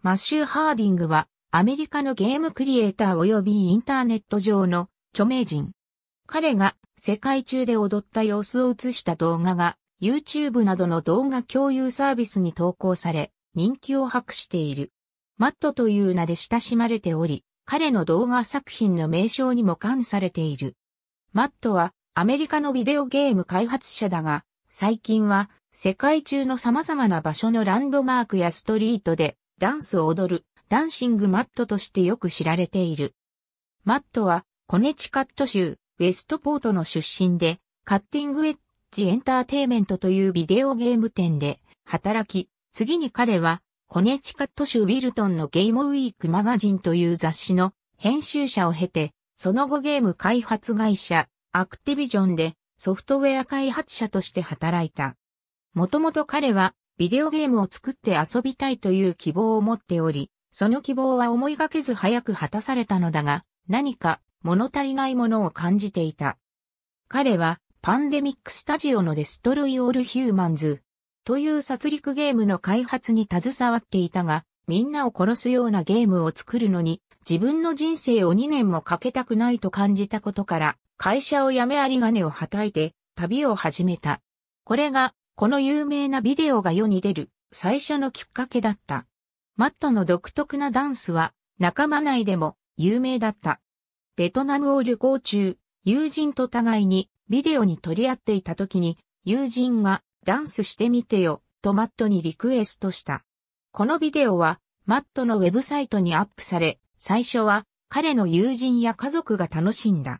マッシュ・ハーディングは、アメリカのゲームクリエイター及びインターネット上の著名人。彼が世界中で踊った様子を映した動画が YouTube などの動画共有サービスに投稿され人気を博している。マットという名で親しまれており、彼の動画作品の名称にも冠されている。マットはアメリカのビデオゲーム開発者だが、最近は世界中の様々な場所のランドマークやストリートでダンスを踊る、ダンシングマットとしてよく知られている。マットは、コネチカット州、ウェストポートの出身で、カッティングエッジエンターテイメントというビデオゲーム店で働き、次に彼は、コネチカット州ウィルトンのゲームウィークマガジンという雑誌の編集者を経て、その後ゲーム開発会社、アクティビジョンでソフトウェア開発者として働いた。もともと彼はビデオゲームを作って遊びたいという希望を持っており、その希望は思いがけず早く果たされたのだが、何か物足りないものを感じていた。彼は、パンデミックスタジオのデストロイオールヒューマンズという殺戮ゲームの開発に携わっていたが、みんなを殺すようなゲームを作るのに、自分の人生を2年もかけたくないと感じたことから、会社を辞め有金をはたいて、旅を始めた。これがこの有名なビデオが世に出る最初のきっかけだった。マットの独特なダンスは仲間内でも有名だった。ベトナムを旅行中、友人と互いにビデオに取り合っていた時に友人がダンスしてみてよとマットにリクエストした。このビデオはマットのウェブサイトにアップされ、最初は彼の友人や家族が楽しんだ。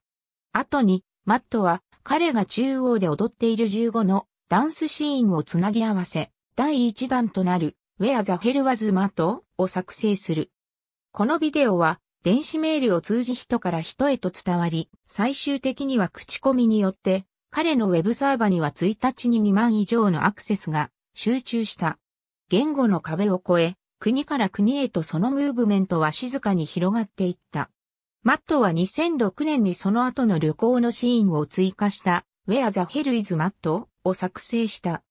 後にマットは彼が中央で踊っている15のダンスシーンをつなぎ合わせ、第1弾となる Where the Hell Was Matt? を作成する。このビデオは電子メールを通じ人から人へと伝わり、最終的には口コミによって彼のウェブサーバには1日に2万以上のアクセスが集中した。言語の壁を越え、国から国へとそのムーブメントは静かに広がっていった。マットは2006年にその後の旅行のシーンを追加した Where the Hell is Matt? を作成した。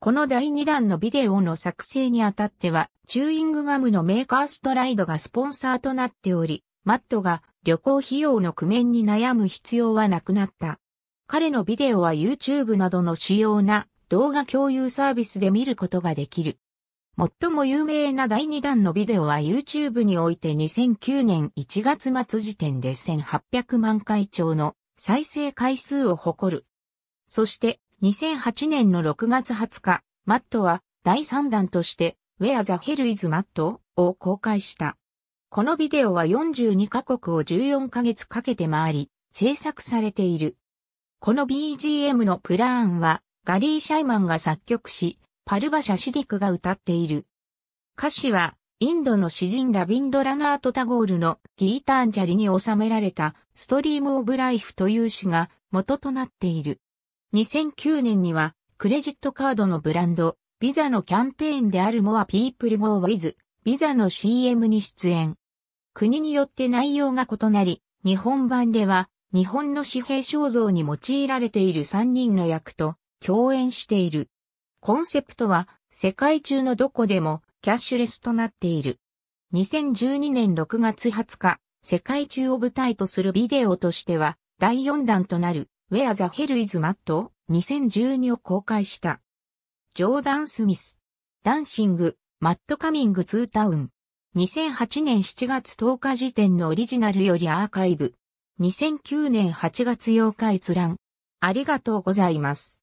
この第2弾のビデオの作成にあたっては、チューイングガムのメーカーストライドがスポンサーとなっており、マットが旅行費用の苦面に悩む必要はなくなった。彼のビデオは YouTube などの主要な動画共有サービスで見ることができる。最も有名な第2弾のビデオは YouTube において2009年1月末時点で1800万回超の再生回数を誇る。そして2008年の6月20日、マットは第3弾として Where the Hell is Matt? を公開した。このビデオは42カ国を14ヶ月かけて回り、制作されている。この BGM のプラーンはガリー・シャイマンが作曲し、パルバシャ・シディクが歌っている。歌詞はインドの詩人ラビンドラナート・タゴールのギーターンジャリに収められたストリーム・オブ・ライフという詩が元となっている。2009年には、クレジットカードのブランド、ビザのキャンペーンである m o ピー People Go With、ビザの CM に出演。国によって内容が異なり、日本版では、日本の紙幣肖像に用いられている3人の役と共演している。コンセプトは、世界中のどこでもキャッシュレスとなっている。2012年6月20日、世界中を舞台とするビデオとしては、第4弾となる Where the Hell is Matt 2012を公開した。ジョーダン・スミス。ダンシング、マット・カミング・ツー・タウン。2008年7月10日時点のオリジナルよりアーカイブ。2009年8月8日閲覧。ありがとうございます。